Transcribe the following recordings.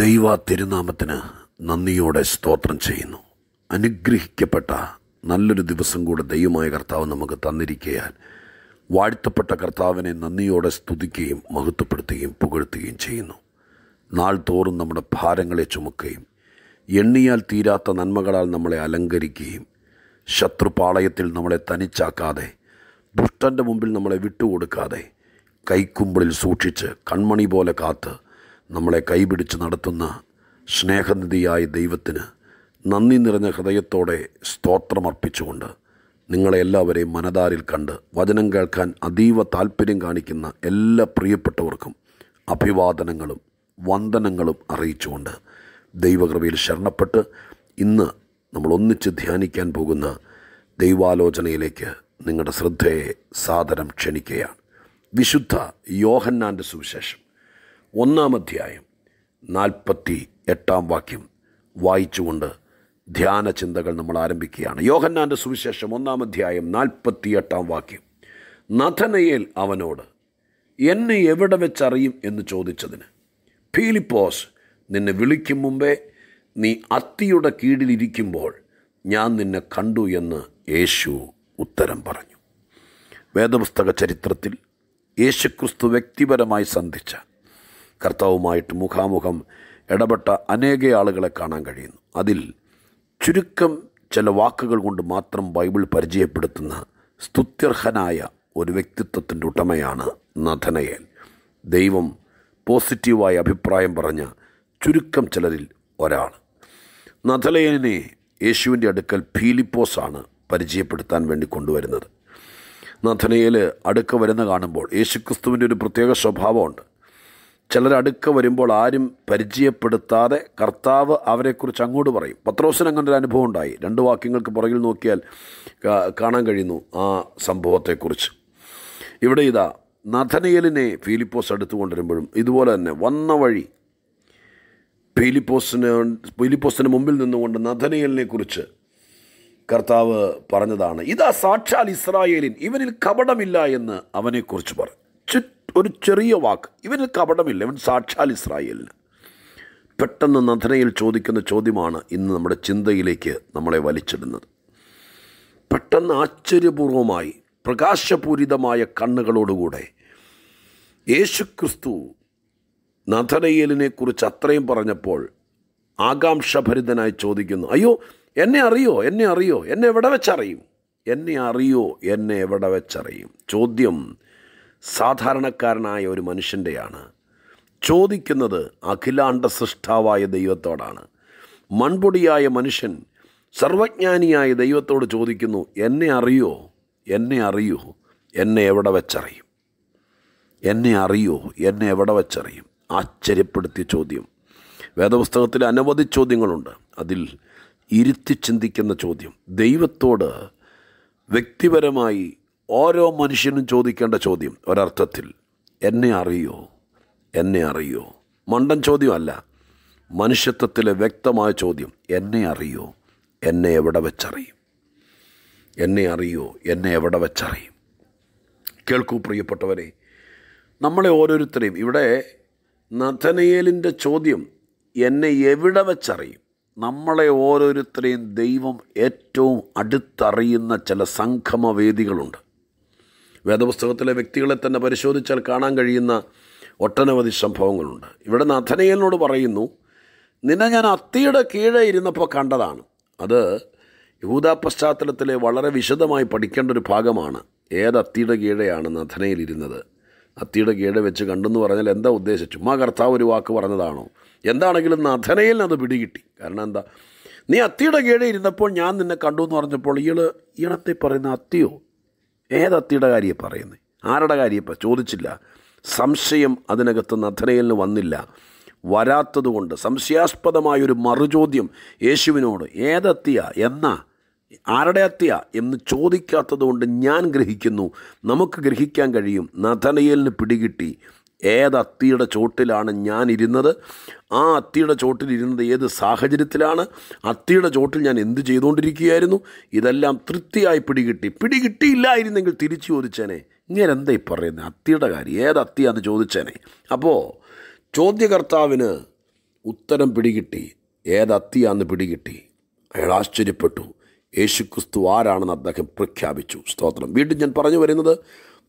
ദൈവ തിരുനാമത്തിന് നന്ദിയോടെ സ്തോത്രം ചെയ്യുന്നു അനുഗ്രഹിക്കപ്പെട്ട നല്ലൊരു ദിവസം കൂടെ ദൈവമായ കർത്താവ് നമുക്ക് തന്നിരിക്കയാൽ വാഴ്ത്തപ്പെട്ട കർത്താവിനെ നന്ദിയോടെ സ്തുതിക്കുകയും മഹത്വപ്പെടുത്തുകയും പുകഴ്ത്തുകയും ചെയ്യുന്നു നാൾ തോറും നമ്മുടെ ഭാരങ്ങളെ ചുമക്കുകയും എണ്ണിയാൽ തീരാത്ത നന്മകളാൽ നമ്മളെ അലങ്കരിക്കുകയും ശത്രുപാളയത്തിൽ നമ്മളെ തനിച്ചാക്കാതെ ദുഷ്ടൻ്റെ മുമ്പിൽ നമ്മളെ വിട്ടുകൊടുക്കാതെ കൈക്കുമ്പിളിൽ സൂക്ഷിച്ച് കൺമണി പോലെ കാത്ത് നമ്മളെ കൈപിടിച്ച് നടത്തുന്ന സ്നേഹനിധിയായ ദൈവത്തിന് നന്ദി നിറഞ്ഞ ഹൃദയത്തോടെ സ്തോത്രമർപ്പിച്ചുകൊണ്ട് നിങ്ങളെ എല്ലാവരെയും മനതാരിൽ കണ്ട് വചനം കേൾക്കാൻ അതീവ താല്പര്യം കാണിക്കുന്ന എല്ലാ പ്രിയപ്പെട്ടവർക്കും അഭിവാദനങ്ങളും വന്ദനങ്ങളും അറിയിച്ചുകൊണ്ട് ദൈവകൃപയിൽ ശരണപ്പെട്ട് ഇന്ന് നമ്മൾ ഒന്നിച്ച് ധ്യാനിക്കാൻ പോകുന്ന ദൈവാലോചനയിലേക്ക് നിങ്ങളുടെ ശ്രദ്ധയെ സാദരം ക്ഷണിക്കുകയാണ് വിശുദ്ധ യോഹന്നാൻ്റെ സുവിശേഷം ഒന്നാം അധ്യായം നാൽപ്പത്തി എട്ടാം വാക്യം വായിച്ചുകൊണ്ട് ധ്യാന ചിന്തകൾ നമ്മൾ ആരംഭിക്കുകയാണ് യോഹന്നാൻ്റെ സുവിശേഷം ഒന്നാം അധ്യായം നാൽപ്പത്തി എട്ടാം വാക്യം നഥനയേൽ അവനോട് എന്നെ എവിടെ വെച്ചറിയും എന്ന് ചോദിച്ചതിന് ഫീലിപ്പോസ് നിന്നെ വിളിക്കും മുമ്പേ നീ അത്തിയുടെ കീഴിലിരിക്കുമ്പോൾ ഞാൻ നിന്നെ കണ്ടു എന്ന് യേശു ഉത്തരം പറഞ്ഞു വേദപുസ്തക ചരിത്രത്തിൽ യേശുക്രിസ്തു വ്യക്തിപരമായി സന്ധിച്ച കർത്താവുമായിട്ട് മുഖാമുഖം ഇടപെട്ട അനേക ആളുകളെ കാണാൻ കഴിയുന്നു അതിൽ ചുരുക്കം ചില വാക്കുകൾ കൊണ്ട് മാത്രം ബൈബിൾ പരിചയപ്പെടുത്തുന്ന സ്തുത്യർഹനായ ഒരു വ്യക്തിത്വത്തിൻ്റെ ഉടമയാണ് നഥനയേൽ ദൈവം പോസിറ്റീവായ അഭിപ്രായം പറഞ്ഞ ചുരുക്കം ചിലരിൽ ഒരാൾ നഥലയനെ യേശുവിൻ്റെ അടുക്കൽ ഫീലിപ്പോസാണ് പരിചയപ്പെടുത്താൻ വേണ്ടി കൊണ്ടുവരുന്നത് നഥനയിൽ അടുക്ക വരുന്ന കാണുമ്പോൾ യേശുക്രിസ്തുവിൻ്റെ ഒരു പ്രത്യേക സ്വഭാവമുണ്ട് ചിലരടുക്ക വരുമ്പോൾ ആരും പരിചയപ്പെടുത്താതെ കർത്താവ് അവരെക്കുറിച്ച് അങ്ങോട്ട് പറയും പത്രോസിന് അങ്ങനെ ഒരു അനുഭവം ഉണ്ടായി രണ്ട് വാക്യങ്ങൾക്ക് പുറകിൽ നോക്കിയാൽ കാണാൻ കഴിയുന്നു ആ സംഭവത്തെക്കുറിച്ച് ഇവിടെ ഇതാ നഥനയലിനെ ഫിലിപ്പോസ് അടുത്തു കൊണ്ടുവരുമ്പോഴും ഇതുപോലെ തന്നെ വന്ന വഴി ഫിലിപ്പോസിന് ഫിലിപ്പോസിന് മുമ്പിൽ നിന്നുകൊണ്ട് നഥനയലിനെ കുറിച്ച് കർത്താവ് പറഞ്ഞതാണ് ഇതാ സാക്ഷാൽ ഇസ്രായേലിൻ ഇവനിൽ കപടമില്ല എന്ന് അവനെക്കുറിച്ച് പറഞ്ഞു ഒരു ചെറിയ വാക്ക് ഇവനിൽ കപടമില്ല ഇവൻ സാക്ഷാൽ ഇസ്രായേൽ പെട്ടെന്ന് നഥനയിൽ ചോദിക്കുന്ന ചോദ്യമാണ് ഇന്ന് നമ്മുടെ ചിന്തയിലേക്ക് നമ്മളെ വലിച്ചിടുന്നത് പെട്ടെന്ന് ആശ്ചര്യപൂർവമായി പ്രകാശപൂരിതമായ കണ്ണുകളോടുകൂടെ യേശുക്രിസ്തു നഥനയേലിനെക്കുറിച്ച് അത്രയും പറഞ്ഞപ്പോൾ ആകാംക്ഷഭരിതനായി ചോദിക്കുന്നു അയ്യോ എന്നെ അറിയോ എന്നെ അറിയോ എന്നെ എവിടെ വെച്ചറിയും എന്നെ അറിയോ എന്നെ എവിടെ വെച്ചറിയും ചോദ്യം സാധാരണക്കാരനായ ഒരു മനുഷ്യൻ്റെയാണ് ചോദിക്കുന്നത് അഖിലാണ്ട സൃഷ്ടാവായ ദൈവത്തോടാണ് മൺപൊടിയായ മനുഷ്യൻ സർവജ്ഞാനിയായ ദൈവത്തോട് ചോദിക്കുന്നു എന്നെ അറിയോ എന്നെ അറിയോ എന്നെ എവിടെ വെച്ചറിയും എന്നെ അറിയോ എന്നെ എവിടെ വെച്ചറിയും ആശ്ചര്യപ്പെടുത്തിയ ചോദ്യം വേദപുസ്തകത്തിൽ അനവധി ചോദ്യങ്ങളുണ്ട് അതിൽ ഇരുത്തി ചിന്തിക്കുന്ന ചോദ്യം ദൈവത്തോട് വ്യക്തിപരമായി ഓരോ മനുഷ്യനും ചോദിക്കേണ്ട ചോദ്യം ഒരർത്ഥത്തിൽ എന്നെ അറിയോ എന്നെ അറിയോ മണ്ടൻ ചോദ്യമല്ല മനുഷ്യത്വത്തിലെ വ്യക്തമായ ചോദ്യം എന്നെ അറിയോ എന്നെ എവിടെ വെച്ചറിയും എന്നെ അറിയോ എന്നെ എവിടെ വെച്ചറിയും കേൾക്കൂ പ്രിയപ്പെട്ടവരെ നമ്മളെ ഓരോരുത്തരെയും ഇവിടെ നഥനയേലിൻ്റെ ചോദ്യം എന്നെ എവിടെ വെച്ചറിയും നമ്മളെ ഓരോരുത്തരെയും ദൈവം ഏറ്റവും അടുത്തറിയുന്ന ചില സംഗമവേദികളുണ്ട് വേദപുസ്തകത്തിലെ വ്യക്തികളെ തന്നെ പരിശോധിച്ചാൽ കാണാൻ കഴിയുന്ന ഒട്ടനവധി സംഭവങ്ങളുണ്ട് ഇവിടെ നഥനയലിനോട് പറയുന്നു നിന്നെ ഞാൻ അത്തിയുടെ കീഴെ ഇരുന്നപ്പോൾ കണ്ടതാണ് അത് യഹൂദാ പശ്ചാത്തലത്തിലെ വളരെ വിശദമായി പഠിക്കേണ്ട ഒരു ഭാഗമാണ് ഏത് അത്തിയുടെ കീഴെയാണ് നഥനയിൽ ഇരുന്നത് അത്തിയുടെ കീഴെ വെച്ച് കണ്ടെന്ന് പറഞ്ഞാൽ എന്താ ഉദ്ദേശിച്ചു ചുമ്മാ കർത്താവ് ഒരു വാക്ക് പറഞ്ഞതാണോ എന്താണെങ്കിലും നഥനയിൽ അത് പിടികിട്ടി കാരണം എന്താ നീ അത്തിയുടെ കീഴെ ഇരുന്നപ്പോൾ ഞാൻ നിന്നെ കണ്ടു എന്ന് പറഞ്ഞപ്പോൾ ഇയാൾ ഈണത്തിൽ പറയുന്ന അത്തിയോ ഏതത്തിയുടെ കാര്യം പറയുന്നത് ആരുടെ കാര്യം ഇപ്പം ചോദിച്ചില്ല സംശയം അതിനകത്ത് നഥനയിലിന് വന്നില്ല വരാത്തതുകൊണ്ട് സംശയാസ്പദമായൊരു മറുചോദ്യം യേശുവിനോട് ഏതത്തിയ എന്നാ ആരുടെ അത്തിയ എന്ന് ചോദിക്കാത്തതുകൊണ്ട് ഞാൻ ഗ്രഹിക്കുന്നു നമുക്ക് ഗ്രഹിക്കാൻ കഴിയും നഥനയലിന് പിടികിട്ടി ഏത് അത്തിയുടെ ചോട്ടിലാണ് ഞാൻ ഇരുന്നത് ആ അത്തിയുടെ ചോട്ടിൽ ഇരുന്നത് ഏത് സാഹചര്യത്തിലാണ് അത്തിയുടെ ചോട്ടിൽ ഞാൻ എന്ത് ചെയ്തുകൊണ്ടിരിക്കുകയായിരുന്നു ഇതെല്ലാം തൃപ്തിയായി പിടികിട്ടി പിടികിട്ടിയില്ലായിരുന്നെങ്കിൽ തിരിച്ചു ചോദിച്ചേനെ ഇങ്ങനെ എന്താ ഈ പറയുന്നത് അത്തിയുടെ കാര്യം ഏത് അത്തിയാന്ന് ചോദിച്ചേനെ അപ്പോൾ ചോദ്യകർത്താവിന് ഉത്തരം പിടികിട്ടി ഏത് അത്തിയാന്ന് പിടികിട്ടി അയാൾ ആശ്ചര്യപ്പെട്ടു യേശുക്രിസ്തു ആരാണെന്ന് അദ്ദേഹം പ്രഖ്യാപിച്ചു സ്തോത്രം വീണ്ടും ഞാൻ പറഞ്ഞു വരുന്നത്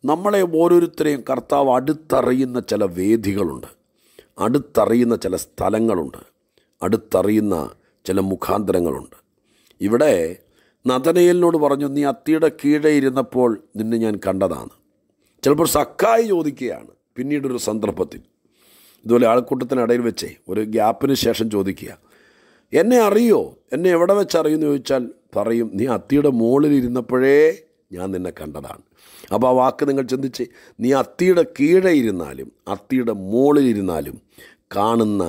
നമ്മളെ ഓരോരുത്തരെയും കർത്താവ് അടുത്തറിയുന്ന ചില വേദികളുണ്ട് അടുത്തറിയുന്ന ചില സ്ഥലങ്ങളുണ്ട് അടുത്തറിയുന്ന ചില മുഖാന്തരങ്ങളുണ്ട് ഇവിടെ നദനയലിനോട് പറഞ്ഞു നീ അത്തിയുടെ കീഴെ ഇരുന്നപ്പോൾ നിന്നെ ഞാൻ കണ്ടതാണ് ചിലപ്പോൾ സക്കായി ചോദിക്കുകയാണ് പിന്നീടൊരു സന്ദർഭത്തിൽ ഇതുപോലെ ആൾക്കൂട്ടത്തിനിടയിൽ വെച്ചേ ഒരു ഗ്യാപ്പിന് ശേഷം ചോദിക്കുക എന്നെ അറിയോ എന്നെ എവിടെ വെച്ച് അറിയുമെന്ന് ചോദിച്ചാൽ പറയും നീ അത്തിയുടെ മുകളിൽ ഇരുന്നപ്പോഴേ ഞാൻ നിന്നെ കണ്ടതാണ് അപ്പോൾ ആ വാക്ക് നിങ്ങൾ ചിന്തിച്ച് നീ അത്തിയുടെ കീഴെ ഇരുന്നാലും അത്തിയുടെ മുകളിലിരുന്നാലും കാണുന്ന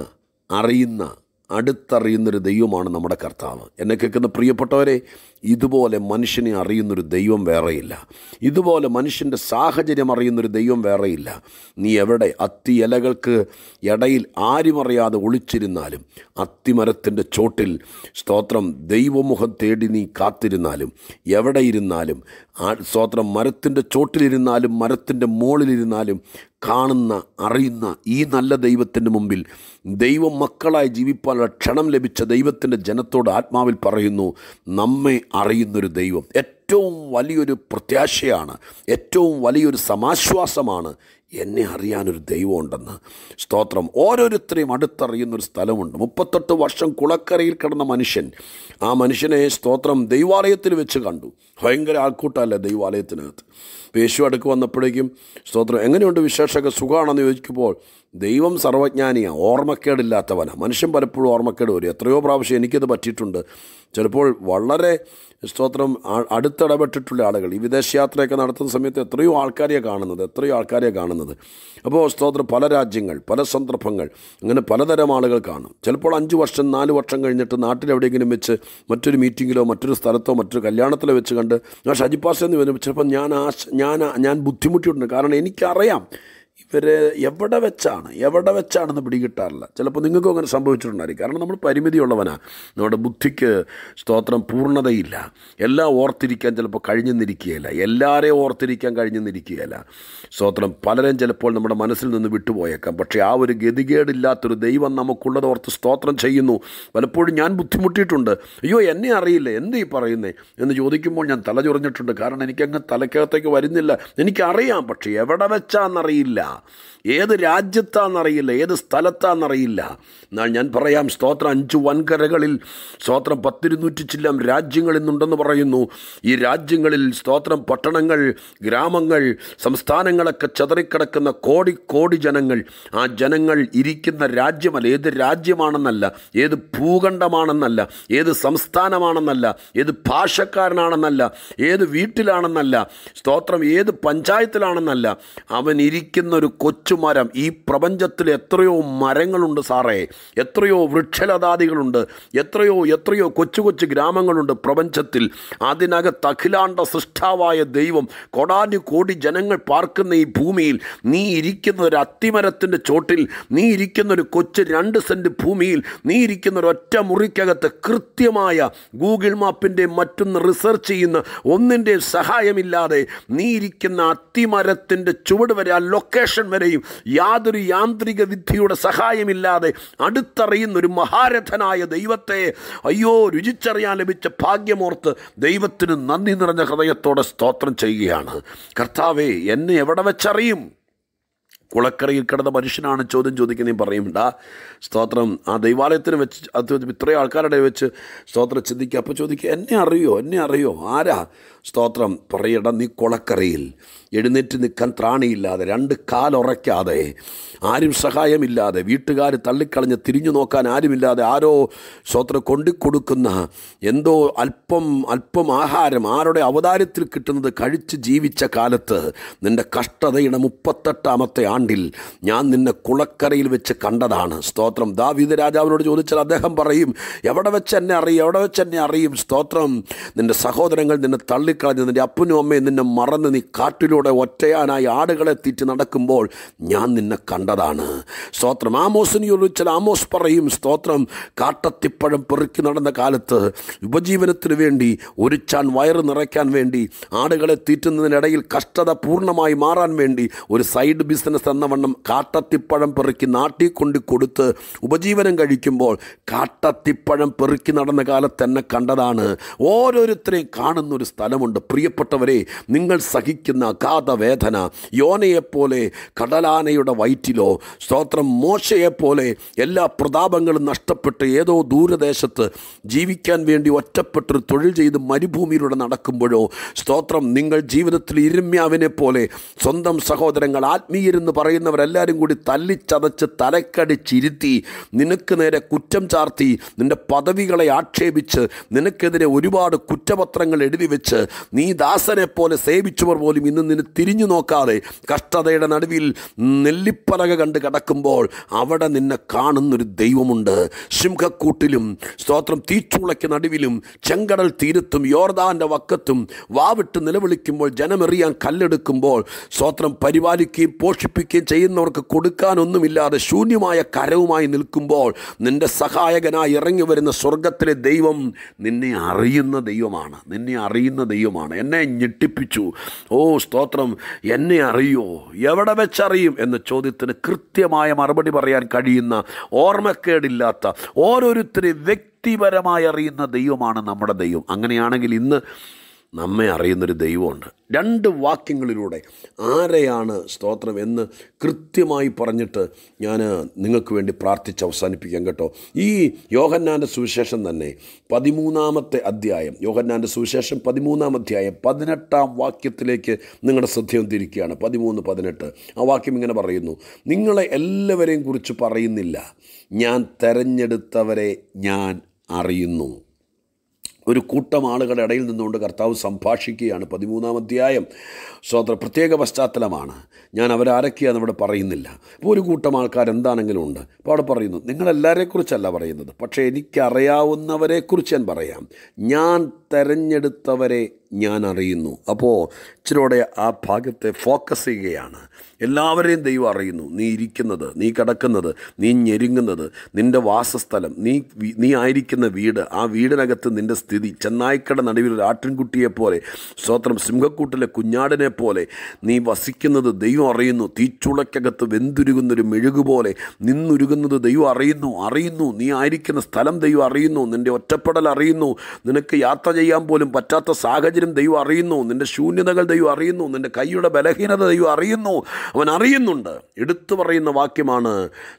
അറിയുന്ന അടുത്തറിയുന്നൊരു ദൈവമാണ് നമ്മുടെ കർത്താവ് എന്നെ കേൾക്കുന്ന പ്രിയപ്പെട്ടവരെ ഇതുപോലെ മനുഷ്യനെ അറിയുന്നൊരു ദൈവം വേറെയില്ല ഇതുപോലെ മനുഷ്യൻ്റെ സാഹചര്യം അറിയുന്നൊരു ദൈവം വേറെയില്ല നീ എവിടെ അത്തി ഇലകൾക്ക് ഇടയിൽ ആരുമറിയാതെ ഒളിച്ചിരുന്നാലും അത്തിമരത്തിൻ്റെ ചോട്ടിൽ സ്തോത്രം ദൈവമുഖം തേടി നീ കാത്തിരുന്നാലും എവിടെ ഇരുന്നാലും സ്തോത്രം മരത്തിൻ്റെ ചോട്ടിലിരുന്നാലും മരത്തിൻ്റെ മുകളിലിരുന്നാലും കാണുന്ന അറിയുന്ന ഈ നല്ല ദൈവത്തിൻ്റെ മുമ്പിൽ ദൈവം മക്കളായി ജീവിപ്പാനുള്ള ക്ഷണം ലഭിച്ച ദൈവത്തിൻ്റെ ജനത്തോട് ആത്മാവിൽ പറയുന്നു നമ്മെ അറിയുന്നൊരു ദൈവം ഏറ്റവും വലിയൊരു പ്രത്യാശയാണ് ഏറ്റവും വലിയൊരു സമാശ്വാസമാണ് എന്നെ അറിയാനൊരു ദൈവമുണ്ടെന്ന് സ്തോത്രം ഓരോരുത്തരെയും അടുത്തറിയുന്നൊരു സ്ഥലമുണ്ട് മുപ്പത്തെട്ട് വർഷം കുളക്കരയിൽ കിടന്ന മനുഷ്യൻ ആ മനുഷ്യനെ സ്തോത്രം ദൈവാലയത്തിൽ വെച്ച് കണ്ടു ഭയങ്കര ആൾക്കൂട്ടമല്ല ദൈവാലയത്തിനകത്ത് യേശു അടുക്ക് വന്നപ്പോഴേക്കും സ്തോത്രം എങ്ങനെയുണ്ട് വിശേഷമൊക്കെ സുഖമാണെന്ന് ചോദിക്കുമ്പോൾ ദൈവം സർവജ്ഞാനിയാ ഓർമ്മക്കേടില്ലാത്തവനാണ് മനുഷ്യൻ പലപ്പോഴും ഓർമ്മക്കേട് വരും എത്രയോ പ്രാവശ്യം എനിക്കത് പറ്റിയിട്ടുണ്ട് ചിലപ്പോൾ വളരെ സ്തോത്രം അടുത്തിടപെട്ടിട്ടുള്ള ആളുകൾ ഈ വിദേശയാത്രയൊക്കെ നടത്തുന്ന സമയത്ത് എത്രയോ ആൾക്കാരെയാണ് കാണുന്നത് എത്രയോ ആൾക്കാരെയാണ് കാണുന്നത് അപ്പോൾ സ്തോത്രം പല രാജ്യങ്ങൾ പല സന്ദർഭങ്ങൾ അങ്ങനെ പലതരം ആളുകൾ കാണും ചിലപ്പോൾ അഞ്ച് വർഷം നാല് വർഷം കഴിഞ്ഞിട്ട് നാട്ടിലെവിടെയെങ്കിലും വെച്ച് മറ്റൊരു മീറ്റിങ്ങിലോ മറ്റൊരു സ്ഥലത്തോ മറ്റൊരു കല്യാണത്തിലോ വെച്ച് കണ്ട് ഞാൻ ഷജിപ്പാസ് എന്ന് വരുമ്പോൾ ചിലപ്പോൾ ഞാൻ ആ ഞാൻ ഞാൻ ബുദ്ധിമുട്ടിയിട്ടുണ്ട് കാരണം എനിക്കറിയാം ഇവരെ എവിടെ വെച്ചാണ് എവിടെ വെച്ചാണെന്ന് പിടികിട്ടാറില്ല ചിലപ്പോൾ നിങ്ങൾക്കും അങ്ങനെ സംഭവിച്ചിട്ടുണ്ടായിരിക്കും കാരണം നമ്മൾ പരിമിതിയുള്ളവനാണ് നമ്മുടെ ബുദ്ധിക്ക് സ്തോത്രം പൂർണ്ണതയില്ല എല്ലാം ഓർത്തിരിക്കാൻ ചിലപ്പോൾ കഴിഞ്ഞെന്നിരിക്കുകയില്ല എല്ലാവരെയും ഓർത്തിരിക്കാൻ കഴിഞ്ഞെന്നിരിക്കുകയില്ല സ്തോത്രം പലരും ചിലപ്പോൾ നമ്മുടെ മനസ്സിൽ നിന്ന് വിട്ടുപോയേക്കാം പക്ഷേ ആ ഒരു ഗതികേടില്ലാത്തൊരു ദൈവം നമുക്കുള്ളത് ഓർത്ത് സ്തോത്രം ചെയ്യുന്നു പലപ്പോഴും ഞാൻ ബുദ്ധിമുട്ടിയിട്ടുണ്ട് അയ്യോ എന്നെ അറിയില്ല എന്ത് ഈ പറയുന്നേ എന്ന് ചോദിക്കുമ്പോൾ ഞാൻ തല ചൊറിഞ്ഞിട്ടുണ്ട് കാരണം എനിക്കങ്ങ് തലക്കകത്തേക്ക് വരുന്നില്ല എനിക്കറിയാം പക്ഷേ എവിടെ വെച്ചാണെന്നറിയില്ല ら、ഏത് രാജ്യത്താണെന്നറിയില്ല ഏത് സ്ഥലത്താണെന്നറിയില്ല എന്നാൽ ഞാൻ പറയാം സ്തോത്രം അഞ്ച് വൻകരകളിൽ സ്തോത്രം പത്തിരുന്നൂറ്റി ചില്ലം രാജ്യങ്ങൾ ഇന്നുണ്ടെന്ന് പറയുന്നു ഈ രാജ്യങ്ങളിൽ സ്തോത്രം പട്ടണങ്ങൾ ഗ്രാമങ്ങൾ സംസ്ഥാനങ്ങളൊക്കെ ചതറിക്കിടക്കുന്ന കോടി കോടി ജനങ്ങൾ ആ ജനങ്ങൾ ഇരിക്കുന്ന രാജ്യമല്ല ഏത് രാജ്യമാണെന്നല്ല ഏത് ഭൂഖണ്ഡമാണെന്നല്ല ഏത് സംസ്ഥാനമാണെന്നല്ല ഏത് ഭാഷക്കാരനാണെന്നല്ല ഏത് വീട്ടിലാണെന്നല്ല സ്തോത്രം ഏത് പഞ്ചായത്തിലാണെന്നല്ല അവൻ ഒരു കൊച്ചു മരം ഈ പ്രപഞ്ചത്തിൽ എത്രയോ മരങ്ങളുണ്ട് സാറേ എത്രയോ വൃക്ഷലതാദികളുണ്ട് എത്രയോ എത്രയോ കൊച്ചു കൊച്ചു ഗ്രാമങ്ങളുണ്ട് പ്രപഞ്ചത്തിൽ അതിനകത്ത് അഖിലാണ്ട സൃഷ്ടാവായ ദൈവം കോടി ജനങ്ങൾ പാർക്കുന്ന ഈ ഭൂമിയിൽ നീ ഇരിക്കുന്ന ഒരു അത്തിമരത്തിൻ്റെ ചോട്ടിൽ നീ ഇരിക്കുന്ന ഒരു കൊച്ചു രണ്ട് സെൻറ്റ് ഭൂമിയിൽ നീ ഇരിക്കുന്ന ഒരു ഒറ്റ മുറിക്കകത്ത് കൃത്യമായ ഗൂഗിൾ മാപ്പിൻ്റെ മറ്റൊന്ന് റിസർച്ച് ചെയ്യുന്ന ഒന്നിൻ്റെ സഹായമില്ലാതെ നീ ഇരിക്കുന്ന അത്തിമരത്തിൻ്റെ ചുവട് വരെ ആ ലൊക്കേഷൻ വരെയും പ്രവർത്തിക്കുകയും യാതൊരു യാന്ത്രിക വിദ്യയുടെ സഹായമില്ലാതെ അടുത്തറിയുന്ന ഒരു മഹാരഥനായ ദൈവത്തെ അയ്യോ രുചിച്ചറിയാൻ ലഭിച്ച ഭാഗ്യമോർത്ത് ദൈവത്തിന് നന്ദി നിറഞ്ഞ ഹൃദയത്തോടെ സ്തോത്രം ചെയ്യുകയാണ് കർത്താവേ എന്നെ എവിടെ വെച്ചറിയും കുളക്കരയിൽ കിടന്ന മനുഷ്യനാണ് ചോദ്യം ചോദിക്കുന്നത് പറയുന്നുണ്ട് സ്തോത്രം ആ ദൈവാലയത്തിന് വെച്ച് അത് ഇത്രയും ആൾക്കാരുടെ വെച്ച് സ്തോത്രം ചിന്തിക്കുക അപ്പോൾ ചോദിക്കുക എന്നെ അറിയോ എന്നെ അറിയോ ആരാ സ്തോത്രം പറയട നീ കൊളക്കറിയിൽ എഴുന്നേറ്റ് നിൽക്കാൻ ത്രാണിയില്ലാതെ രണ്ട് കാലുറയ്ക്കാതെ ആരും സഹായമില്ലാതെ വീട്ടുകാർ തള്ളിക്കളഞ്ഞ് തിരിഞ്ഞു നോക്കാൻ ആരുമില്ലാതെ ആരോ സ്തോത്രം കൊണ്ടിക്കൊടുക്കുന്ന എന്തോ അല്പം അല്പം ആഹാരം ആരുടെ അവതാരത്തിൽ കിട്ടുന്നത് കഴിച്ച് ജീവിച്ച കാലത്ത് നിൻ്റെ കഷ്ടതയുടെ മുപ്പത്തെട്ടാമത്തെ ആണ്ടിൽ ഞാൻ നിന്നെ കുളക്കരയിൽ വെച്ച് കണ്ടതാണ് സ്തോത്രം ദാവീദ് രാജാവിനോട് ചോദിച്ചാൽ അദ്ദേഹം പറയും എവിടെ വെച്ച് എന്നെ അറിയും എവിടെ വെച്ച് എന്നെ അറിയും സ്തോത്രം നിൻ്റെ സഹോദരങ്ങൾ നിന്നെ തള്ളി കളഞ്ഞ് നിൻ്റെ അപ്പനും അമ്മയും നിന്നെ മറന്ന് നീ കാട്ടിലൂടെ ഒറ്റയാനായി ആടുകളെ തീറ്റി നടക്കുമ്പോൾ ഞാൻ നിന്നെ കണ്ടതാണ് സ്തോത്രം ആമോസിനെ ഒരിച്ചാൽ ആമോസ് പറയും സ്തോത്രം കാട്ടത്തിപ്പഴം പെറുക്കി നടന്ന കാലത്ത് ഉപജീവനത്തിന് വേണ്ടി ഒരിച്ചാൻ വയറ് നിറയ്ക്കാൻ വേണ്ടി ആടുകളെ തീറ്റുന്നതിനിടയിൽ കഷ്ടത പൂർണ്ണമായി മാറാൻ വേണ്ടി ഒരു സൈഡ് ബിസിനസ് എന്ന വണ്ണം കാട്ടത്തിപ്പഴം പെറുക്കി നാട്ടിൽ കൊണ്ടു കൊടുത്ത് ഉപജീവനം കഴിക്കുമ്പോൾ കാട്ടത്തിപ്പഴം പെറുക്കി നടന്ന കാലത്ത് എന്നെ കണ്ടതാണ് ഓരോരുത്തരെയും കാണുന്നൊരു സ്ഥലം സമാധാനമുണ്ട് പ്രിയപ്പെട്ടവരെ നിങ്ങൾ സഹിക്കുന്ന അഗാധ വേദന യോനയെപ്പോലെ കടലാനയുടെ വയറ്റിലോ സ്തോത്രം മോശയെപ്പോലെ എല്ലാ പ്രതാപങ്ങളും നഷ്ടപ്പെട്ട് ഏതോ ദൂരദേശത്ത് ജീവിക്കാൻ വേണ്ടി ഒറ്റപ്പെട്ടൊരു തൊഴിൽ ചെയ്ത് മരുഭൂമിയിലൂടെ നടക്കുമ്പോഴോ സ്തോത്രം നിങ്ങൾ ജീവിതത്തിൽ ഇരുമ്യാവിനെ പോലെ സ്വന്തം സഹോദരങ്ങൾ ആത്മീയരെന്ന് പറയുന്നവരെല്ലാവരും കൂടി തല്ലിച്ചതച്ച് തലക്കടിച്ചിരുത്തി നിനക്ക് നേരെ കുറ്റം ചാർത്തി നിൻ്റെ പദവികളെ ആക്ഷേപിച്ച് നിനക്കെതിരെ ഒരുപാട് കുറ്റപത്രങ്ങൾ എഴുതി വെച്ച് നീ ദാസനെ പോലെ സേവിച്ചവർ പോലും ഇന്ന് നിന്നെ തിരിഞ്ഞു നോക്കാതെ കഷ്ടതയുടെ നടുവിൽ നെല്ലിപ്പലക കണ്ട് കിടക്കുമ്പോൾ അവിടെ നിന്നെ കാണുന്നൊരു ദൈവമുണ്ട് സിംഹക്കൂട്ടിലും സ്തോത്രം തീച്ചുളയ്ക്ക് നടുവിലും ചെങ്കടൽ തീരത്തും യോർദാൻ്റെ വക്കത്തും വാവിട്ട് നിലവിളിക്കുമ്പോൾ ജനമെറിയാൻ കല്ലെടുക്കുമ്പോൾ സ്തോത്രം പരിപാലിക്കുകയും പോഷിപ്പിക്കുകയും ചെയ്യുന്നവർക്ക് കൊടുക്കാനൊന്നുമില്ലാതെ ശൂന്യമായ കരവുമായി നിൽക്കുമ്പോൾ നിൻ്റെ സഹായകനായി ഇറങ്ങി വരുന്ന സ്വർഗത്തിലെ ദൈവം നിന്നെ അറിയുന്ന ദൈവമാണ് നിന്നെ അറിയുന്ന ദൈവം അറിയുമാണ് എന്നെ ഞെട്ടിപ്പിച്ചു ഓ സ്തോത്രം എന്നെ അറിയോ എവിടെ വെച്ചറിയും എന്ന ചോദ്യത്തിന് കൃത്യമായ മറുപടി പറയാൻ കഴിയുന്ന ഓർമ്മക്കേടില്ലാത്ത ഓരോരുത്തരെ വ്യക്തിപരമായി അറിയുന്ന ദൈവമാണ് നമ്മുടെ ദൈവം അങ്ങനെയാണെങ്കിൽ ഇന്ന് നമ്മെ അറിയുന്നൊരു ദൈവമുണ്ട് രണ്ട് വാക്യങ്ങളിലൂടെ ആരെയാണ് സ്തോത്രം എന്ന് കൃത്യമായി പറഞ്ഞിട്ട് ഞാൻ നിങ്ങൾക്ക് വേണ്ടി പ്രാർത്ഥിച്ച് അവസാനിപ്പിക്കാം കേട്ടോ ഈ യോഹന്നാൻ്റെ സുവിശേഷം തന്നെ പതിമൂന്നാമത്തെ അധ്യായം യോഹന്നാൻ്റെ സുവിശേഷം പതിമൂന്നാം അധ്യായം പതിനെട്ടാം വാക്യത്തിലേക്ക് നിങ്ങളുടെ ശ്രദ്ധ ഒന്നിരിക്കുകയാണ് പതിമൂന്ന് പതിനെട്ട് ആ വാക്യം ഇങ്ങനെ പറയുന്നു നിങ്ങളെ എല്ലാവരെയും കുറിച്ച് പറയുന്നില്ല ഞാൻ തെരഞ്ഞെടുത്തവരെ ഞാൻ അറിയുന്നു ഒരു കൂട്ടം ആളുകളുടെ ഇടയിൽ നിന്നുകൊണ്ട് കർത്താവ് സംഭാഷിക്കുകയാണ് പതിമൂന്നാം അധ്യായം സ്വതന്ത്ര പ്രത്യേക പശ്ചാത്തലമാണ് ഞാൻ അവരാരൊക്കെയാണ് ഇവിടെ പറയുന്നില്ല ഇപ്പോൾ ഒരു കൂട്ടം ആൾക്കാർ എന്താണെങ്കിലും ഉണ്ട് അപ്പോൾ അവിടെ പറയുന്നു നിങ്ങളെല്ലാവരെക്കുറിച്ചല്ല പറയുന്നത് പക്ഷേ എനിക്കറിയാവുന്നവരെക്കുറിച്ച് ഞാൻ പറയാം ഞാൻ തെരഞ്ഞെടുത്തവരെ ഞാൻ അറിയുന്നു അപ്പോൾ ഇച്ചിരിയോടെ ആ ഭാഗത്തെ ഫോക്കസ് ചെയ്യുകയാണ് എല്ലാവരെയും ദൈവം അറിയുന്നു നീ ഇരിക്കുന്നത് നീ കിടക്കുന്നത് നീ ഞെരുങ്ങുന്നത് നിൻ്റെ വാസസ്ഥലം നീ നീ ആയിരിക്കുന്ന വീട് ആ വീടിനകത്ത് നിൻ്റെ സ്ഥിതി ചെന്നായിക്കട നടുവിൽ ഒരു പോലെ സ്വത്രം സിംഹക്കൂട്ടിലെ കുഞ്ഞാടിനെ പോലെ നീ വസിക്കുന്നത് ദൈവം അറിയുന്നു തീച്ചുളക്കകത്ത് വെന്തുരുകുന്നൊരു മെഴുകു പോലെ നിന്നുരുകുന്നത് ദൈവം അറിയുന്നു അറിയുന്നു നീ ആയിരിക്കുന്ന സ്ഥലം ദൈവം അറിയുന്നു നിൻ്റെ ഒറ്റപ്പെടൽ അറിയുന്നു നിനക്ക് യാത്ര ചെയ്യാൻ പോലും പറ്റാത്ത സാഹചര്യം സാഹചര്യം ദൈവം അറിയുന്നു നിൻ്റെ ശൂന്യതകൾ ദൈവം അറിയുന്നു നിൻ്റെ കൈയുടെ ബലഹീനത ദൈവം അറിയുന്നു അവൻ അറിയുന്നുണ്ട് എടുത്തു പറയുന്ന വാക്യമാണ്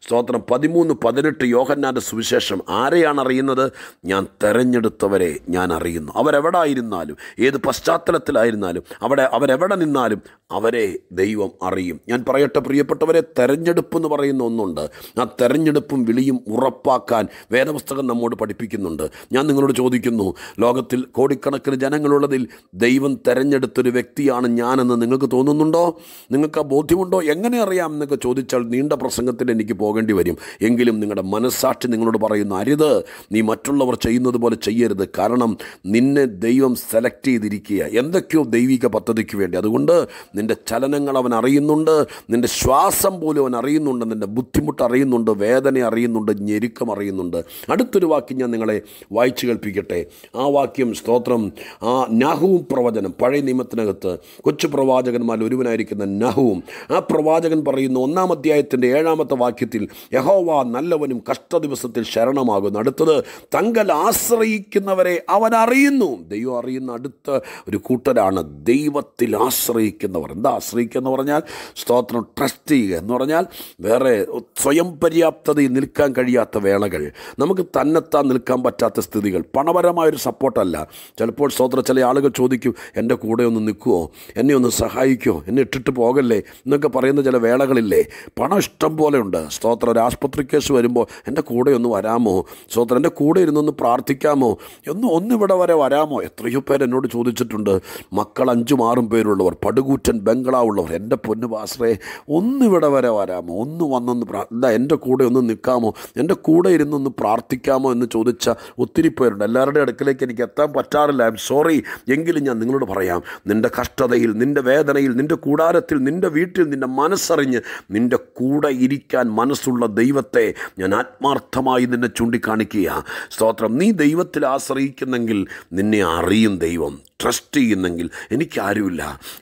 സ്തോത്രം പതിമൂന്ന് പതിനെട്ട് യോഹന്നാൻ്റെ സുവിശേഷം ആരെയാണ് അറിയുന്നത് ഞാൻ തെരഞ്ഞെടുത്തവരെ ഞാൻ അറിയുന്നു അവരെവിടെ ആയിരുന്നാലും ഏത് പശ്ചാത്തലത്തിലായിരുന്നാലും അവിടെ അവരെവിടെ നിന്നാലും അവരെ ദൈവം അറിയും ഞാൻ പറയട്ടെ പ്രിയപ്പെട്ടവരെ തെരഞ്ഞെടുപ്പ് എന്ന് പറയുന്ന ഒന്നുണ്ട് ആ തെരഞ്ഞെടുപ്പും വിളിയും ഉറപ്പാക്കാൻ വേദപുസ്തകം നമ്മോട് പഠിപ്പിക്കുന്നുണ്ട് ഞാൻ നിങ്ങളോട് ചോദിക്കുന്നു ലോകത്തിൽ കോടിക്കണക്കിന് ജനങ്ങളുള്ളതിൽ ദൈവം തെരഞ്ഞെടുത്തൊരു വ്യക്തിയാണ് ഞാനെന്ന് നിങ്ങൾക്ക് തോന്നുന്നുണ്ടോ നിങ്ങൾക്ക് ആ ബോധ്യമുണ്ടോ എങ്ങനെ അറിയാം എന്നൊക്കെ ചോദിച്ചാൽ നീണ്ട പ്രസംഗത്തിൽ എനിക്ക് പോകേണ്ടി വരും എങ്കിലും നിങ്ങളുടെ മനസ്സാക്ഷി നിങ്ങളോട് പറയുന്നു അരുത് നീ മറ്റുള്ളവർ ചെയ്യുന്നത് പോലെ ചെയ്യരുത് കാരണം നിന്നെ ദൈവം സെലക്ട് ചെയ്തിരിക്കുക എന്തൊക്കെയോ ദൈവിക പദ്ധതിക്ക് വേണ്ടി അതുകൊണ്ട് നിൻ്റെ ചലനങ്ങൾ അവൻ അറിയുന്നുണ്ട് നിൻ്റെ ശ്വാസം പോലും അവൻ അറിയുന്നുണ്ട് നിൻ്റെ ബുദ്ധിമുട്ട് അറിയുന്നുണ്ട് വേദന അറിയുന്നുണ്ട് ഞെരുക്കം അറിയുന്നുണ്ട് അടുത്തൊരു വാക്യം ഞാൻ നിങ്ങളെ വായിച്ചു കേൾപ്പിക്കട്ടെ ആ വാക്യം സ്തോത്രം ആ നഹുവും പ്രവചനം പഴയ നിയമത്തിനകത്ത് കൊച്ചു പ്രവാചകന്മാരിൽ ഒരുവനായിരിക്കുന്ന നഹുവും ആ പ്രവാചകൻ പറയുന്ന ഒന്നാം അധ്യായത്തിൻ്റെ ഏഴാമത്തെ വാക്യത്തിൽ യഹോവ നല്ലവനും കഷ്ട ദിവസത്തിൽ ശരണമാകുന്നു അടുത്തത് തങ്കൽ ആശ്രയിക്കുന്നവരെ അവൻ അറിയുന്നു ദൈവം അറിയുന്ന അടുത്ത ഒരു കൂട്ടരാണ് ദൈവത്തിൽ ആശ്രയിക്കുന്നവർ എന്താ ആശ്രയിക്കുക എന്ന് പറഞ്ഞാൽ സ്തോത്രം ട്രസ്റ്റ് ചെയ്യുക എന്ന് പറഞ്ഞാൽ വേറെ സ്വയം പര്യാപ്തതയിൽ നിൽക്കാൻ കഴിയാത്ത വേളകൾ നമുക്ക് തന്നെത്താൻ നിൽക്കാൻ പറ്റാത്ത സ്ഥിതികൾ പണപരമായൊരു സപ്പോർട്ടല്ല ചിലപ്പോൾ സ്തോത്ര ചില ആളുകൾ ചിലരൊക്കെ ചോദിക്കും എൻ്റെ കൂടെ ഒന്ന് നിൽക്കുമോ എന്നെ ഒന്ന് സഹായിക്കുമോ എന്നെ ഇട്ടിട്ട് പോകല്ലേ എന്നൊക്കെ പറയുന്ന ചില വേളകളില്ലേ പണം ഇഷ്ടം പോലെ ഉണ്ട് സ്തോത്രം ഒരു ആസ്പത്രി കേസ് വരുമ്പോൾ എൻ്റെ കൂടെ ഒന്ന് വരാമോ സ്തോത്രം എൻ്റെ കൂടെ ഇരുന്നൊന്ന് പ്രാർത്ഥിക്കാമോ ഒന്ന് ഒന്നിവിടെ വരെ വരാമോ എത്രയോ പേർ എന്നോട് ചോദിച്ചിട്ടുണ്ട് മക്കൾ അഞ്ചും ആറും പേരുള്ളവർ പടുകൂറ്റൻ ഉള്ളവർ എൻ്റെ പൊന്നു പാസ്റ്ററെ ഒന്നിവിടെ വരെ വരാമോ ഒന്ന് വന്നൊന്ന് എന്താ എൻ്റെ കൂടെ ഒന്ന് നിൽക്കാമോ എൻ്റെ കൂടെ ഇരുന്നൊന്ന് പ്രാർത്ഥിക്കാമോ എന്ന് ചോദിച്ച ഒത്തിരി പേരുണ്ട് എല്ലാവരുടെ അടുക്കലേക്ക് എനിക്ക് എത്താൻ പറ്റാറില്ല ഐ എം സോറി എങ്കിലും ഞാൻ നിങ്ങളോട് പറയാം നിൻ്റെ കഷ്ടതയിൽ നിൻ്റെ വേദനയിൽ നിൻ്റെ കൂടാരത്തിൽ നിൻ്റെ വീട്ടിൽ നിൻ്റെ മനസ്സറിഞ്ഞ് നിൻ്റെ കൂടെ ഇരിക്കാൻ മനസ്സുള്ള ദൈവത്തെ ഞാൻ ആത്മാർത്ഥമായി നിന്നെ ചൂണ്ടിക്കാണിക്കുക സ്തോത്രം നീ ദൈവത്തിൽ ആശ്രയിക്കുന്നെങ്കിൽ നിന്നെ അറിയും ദൈവം ട്രസ്റ്റ് ചെയ്യുന്നെങ്കിൽ എനിക്ക്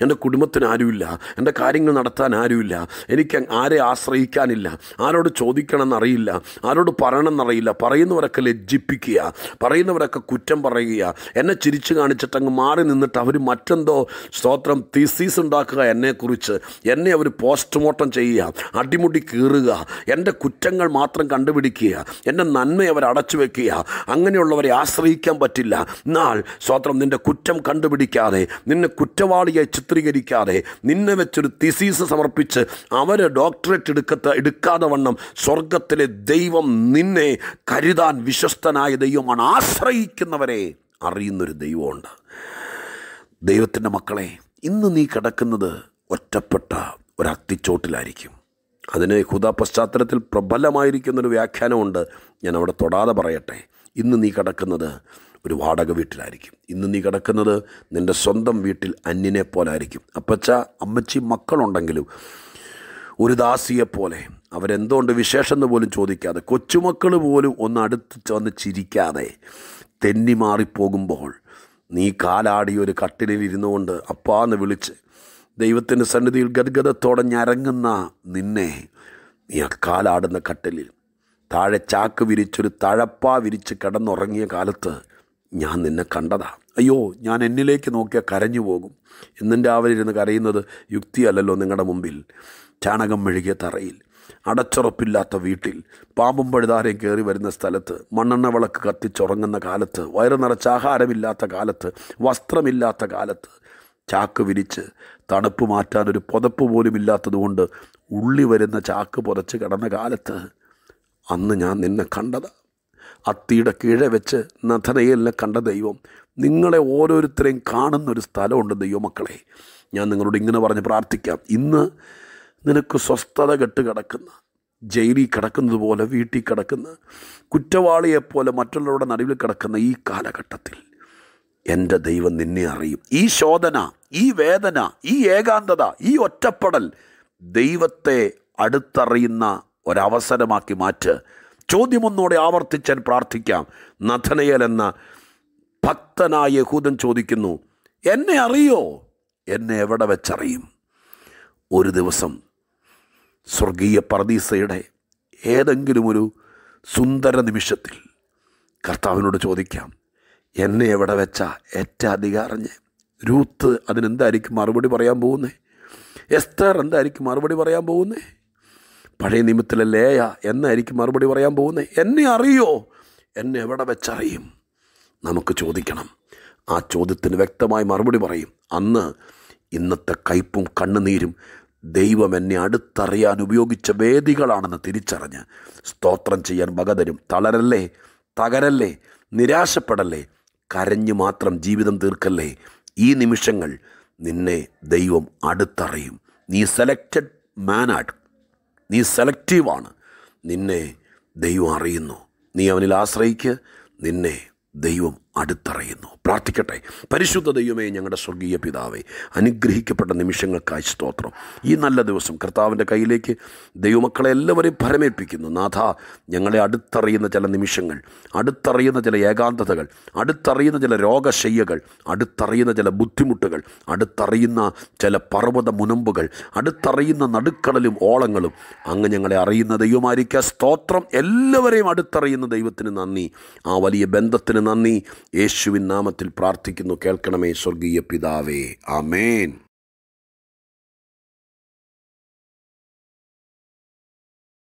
എൻ്റെ കുടുംബത്തിന് ആരുമില്ല എൻ്റെ കാര്യങ്ങൾ നടത്താൻ ആരുമില്ല എനിക്ക് ആരെ ആശ്രയിക്കാനില്ല ആരോട് ചോദിക്കണമെന്നറിയില്ല ആരോട് പറയണമെന്നറിയില്ല പറയുന്നവരൊക്കെ ലജ്ജിപ്പിക്കുക പറയുന്നവരൊക്കെ കുറ്റം പറയുക എന്നെ ചിരിച്ചു കാണിച്ചിട്ടങ്ങ് മാറി നിന്നിട്ട് അവർ മറ്റെന്തോ സ്തോത്രം തീസീസ് ഉണ്ടാക്കുക എന്നെക്കുറിച്ച് എന്നെ അവർ പോസ്റ്റ്മോർട്ടം ചെയ്യുക അടിമുടി കീറുക എൻ്റെ കുറ്റങ്ങൾ മാത്രം കണ്ടുപിടിക്കുക എൻ്റെ നന്മയെ അവർ അടച്ചു വെക്കുക അങ്ങനെയുള്ളവരെ ആശ്രയിക്കാൻ പറ്റില്ല എന്നാൽ സ്തോത്രം നിൻ്റെ കുറ്റം കണ്ടുപിടിക്കാതെ നിന്നെ കുറ്റവാളിയെ ചിത്രീകരിക്കാതെ നിന്നെ വെച്ചൊരു തിസീസ് സമർപ്പിച്ച് അവർ ഡോക്ടറേറ്റ് എടുക്കത്ത എടുക്കാതെ വണ്ണം സ്വർഗത്തിലെ ദൈവം നിന്നെ കരുതാൻ വിശ്വസ്തനായ ദൈവമാണ് ആശ്രയിക്കുന്നവരെ അറിയുന്നൊരു ദൈവമുണ്ട് ദൈവത്തിൻ്റെ മക്കളെ ഇന്ന് നീ കിടക്കുന്നത് ഒറ്റപ്പെട്ട ഒരത്തിച്ചോട്ടിലായിരിക്കും അതിന് ഹുദ പശ്ചാത്തലത്തിൽ പ്രബലമായിരിക്കുന്നൊരു വ്യാഖ്യാനമുണ്ട് ഞാൻ അവിടെ തൊടാതെ പറയട്ടെ ഇന്ന് നീ കിടക്കുന്നത് ഒരു വാടക വീട്ടിലായിരിക്കും ഇന്ന് നീ കിടക്കുന്നത് നിൻ്റെ സ്വന്തം വീട്ടിൽ അന്യനെ പോലായിരിക്കും അപ്പച്ച അമ്മച്ചി മക്കളുണ്ടെങ്കിലും ഒരു ദാസിയെപ്പോലെ അവരെന്തുകൊണ്ട് എന്ന് പോലും ചോദിക്കാതെ കൊച്ചുമക്കൾ പോലും ഒന്ന് അടുത്ത് വന്ന് ചിരിക്കാതെ തെന്നി മാറിപ്പോകുമ്പോൾ നീ കാലാടി ഒരു കട്ടിലിൽ ഇരുന്നു കൊണ്ട് അപ്പാന്ന് വിളിച്ച് ദൈവത്തിൻ്റെ സന്നിധിയിൽ ഗദ്ഗതത്തോടെ ഞരങ്ങുന്ന നിന്നെ നീ അക്കാലാടുന്ന കാലാടുന്ന കട്ടിലിൽ താഴെ ചാക്ക് വിരിച്ചൊരു തഴപ്പാ വിരിച്ച് കിടന്നുറങ്ങിയ കാലത്ത് ഞാൻ നിന്നെ കണ്ടതാ അയ്യോ ഞാൻ എന്നിലേക്ക് നോക്കിയാൽ കരഞ്ഞു പോകും എന്നിൻ്റെ അവരിരുന്ന് കരയുന്നത് യുക്തിയല്ലല്ലോ നിങ്ങളുടെ മുമ്പിൽ ചാണകം മെഴുകിയ തറയിൽ അടച്ചുറപ്പില്ലാത്ത വീട്ടിൽ പാമ്പും പഴുതാരയും കയറി വരുന്ന സ്ഥലത്ത് മണ്ണെണ്ണ വിളക്ക് കത്തിച്ചുറങ്ങുന്ന കാലത്ത് വയറ് നിറച്ച് ആഹാരമില്ലാത്ത കാലത്ത് വസ്ത്രമില്ലാത്ത കാലത്ത് ചാക്ക് വിരിച്ച് തണുപ്പ് മാറ്റാൻ ഒരു പുതപ്പ് പോലും ഇല്ലാത്തതുകൊണ്ട് ഉള്ളി വരുന്ന ചാക്ക് പുതച്ച് കിടന്ന കാലത്ത് അന്ന് ഞാൻ നിന്നെ കണ്ടത് അത്തിയുടെ കീഴെ വെച്ച് നഥനയിലെ കണ്ട ദൈവം നിങ്ങളെ ഓരോരുത്തരെയും കാണുന്നൊരു സ്ഥലമുണ്ട് ദൈവമക്കളെ ഞാൻ നിങ്ങളോട് ഇങ്ങനെ പറഞ്ഞ് പ്രാർത്ഥിക്കാം ഇന്ന് നിനക്ക് സ്വസ്ഥത കെട്ട് കിടക്കുന്ന ജയിലിൽ കിടക്കുന്നത് പോലെ വീട്ടിൽ കിടക്കുന്ന കുറ്റവാളിയെപ്പോലെ മറ്റുള്ളവരുടെ നടുവിൽ കിടക്കുന്ന ഈ കാലഘട്ടത്തിൽ എൻ്റെ ദൈവം നിന്നെ അറിയും ഈ ശോധന ഈ വേദന ഈ ഏകാന്തത ഈ ഒറ്റപ്പെടൽ ദൈവത്തെ അടുത്തറിയുന്ന ഒരവസരമാക്കി മാറ്റ് ചോദ്യമൊന്നുകൂടെ ആവർത്തിച്ചാൻ പ്രാർത്ഥിക്കാം നഥനയൽ എന്ന ഭക്തനായ യഹൂദൻ ചോദിക്കുന്നു എന്നെ അറിയോ എന്നെ എവിടെ വെച്ചറിയും ഒരു ദിവസം സ്വർഗീയ പറദീസയുടെ ഏതെങ്കിലും ഒരു സുന്ദര നിമിഷത്തിൽ കർത്താവിനോട് ചോദിക്കാം എന്നെ എവിടെ വെച്ച ഏറ്റ അധികാറിഞ്ഞ് രൂത്ത് അതിനെന്തായിരിക്കും മറുപടി പറയാൻ പോകുന്നേ എസ്തർ എന്തായിരിക്കും മറുപടി പറയാൻ പോകുന്നേ പഴയ നിയമത്തിലെ ലേയ എന്നായിരിക്കും മറുപടി പറയാൻ പോകുന്നേ എന്നെ അറിയോ എന്നെ എവിടെ വെച്ചറിയും നമുക്ക് ചോദിക്കണം ആ ചോദ്യത്തിന് വ്യക്തമായി മറുപടി പറയും അന്ന് ഇന്നത്തെ കയ്പും കണ്ണുനീരും ദൈവം എന്നെ അടുത്തറിയാൻ ഉപയോഗിച്ച വേദികളാണെന്ന് തിരിച്ചറിഞ്ഞ് സ്തോത്രം ചെയ്യാൻ മകതരും തളരല്ലേ തകരല്ലേ നിരാശപ്പെടല്ലേ കരഞ്ഞു മാത്രം ജീവിതം തീർക്കല്ലേ ഈ നിമിഷങ്ങൾ നിന്നെ ദൈവം അടുത്തറിയും നീ സെലക്റ്റഡ് മാനാണ് നീ സെലക്റ്റീവാണ് നിന്നെ ദൈവം അറിയുന്നു നീ അവനിൽ ആശ്രയിക്ക് നിന്നെ ദൈവം അടുത്തറിയുന്നു പ്രാർത്ഥിക്കട്ടെ പരിശുദ്ധ ദൈവമേ ഞങ്ങളുടെ സ്വർഗീയ പിതാവേ അനുഗ്രഹിക്കപ്പെട്ട നിമിഷങ്ങൾക്കായി സ്തോത്രം ഈ നല്ല ദിവസം കർത്താവിൻ്റെ കയ്യിലേക്ക് ദൈവമക്കളെ എല്ലാവരെയും ഭരമേൽപ്പിക്കുന്നു നാഥ ഞങ്ങളെ അടുത്തറിയുന്ന ചില നിമിഷങ്ങൾ അടുത്തറിയുന്ന ചില ഏകാന്തതകൾ അടുത്തറിയുന്ന ചില രോഗശയ്യകൾ അടുത്തറിയുന്ന ചില ബുദ്ധിമുട്ടുകൾ അടുത്തറിയുന്ന ചില പർവ്വത മുനമ്പുകൾ അടുത്തറിയുന്ന നടുക്കടലും ഓളങ്ങളും അങ്ങ് ഞങ്ങളെ അറിയുന്ന ദൈവമായിരിക്കുക സ്തോത്രം എല്ലാവരെയും അടുത്തറിയുന്ന ദൈവത്തിന് നന്ദി ആ വലിയ ബന്ധത്തിന് നന്ദി യേശുവിൻ നാമത്തിൽ പ്രാർത്ഥിക്കുന്നു കേൾക്കണമേ സ്വർഗീയ പിതാവേ ആമേൻ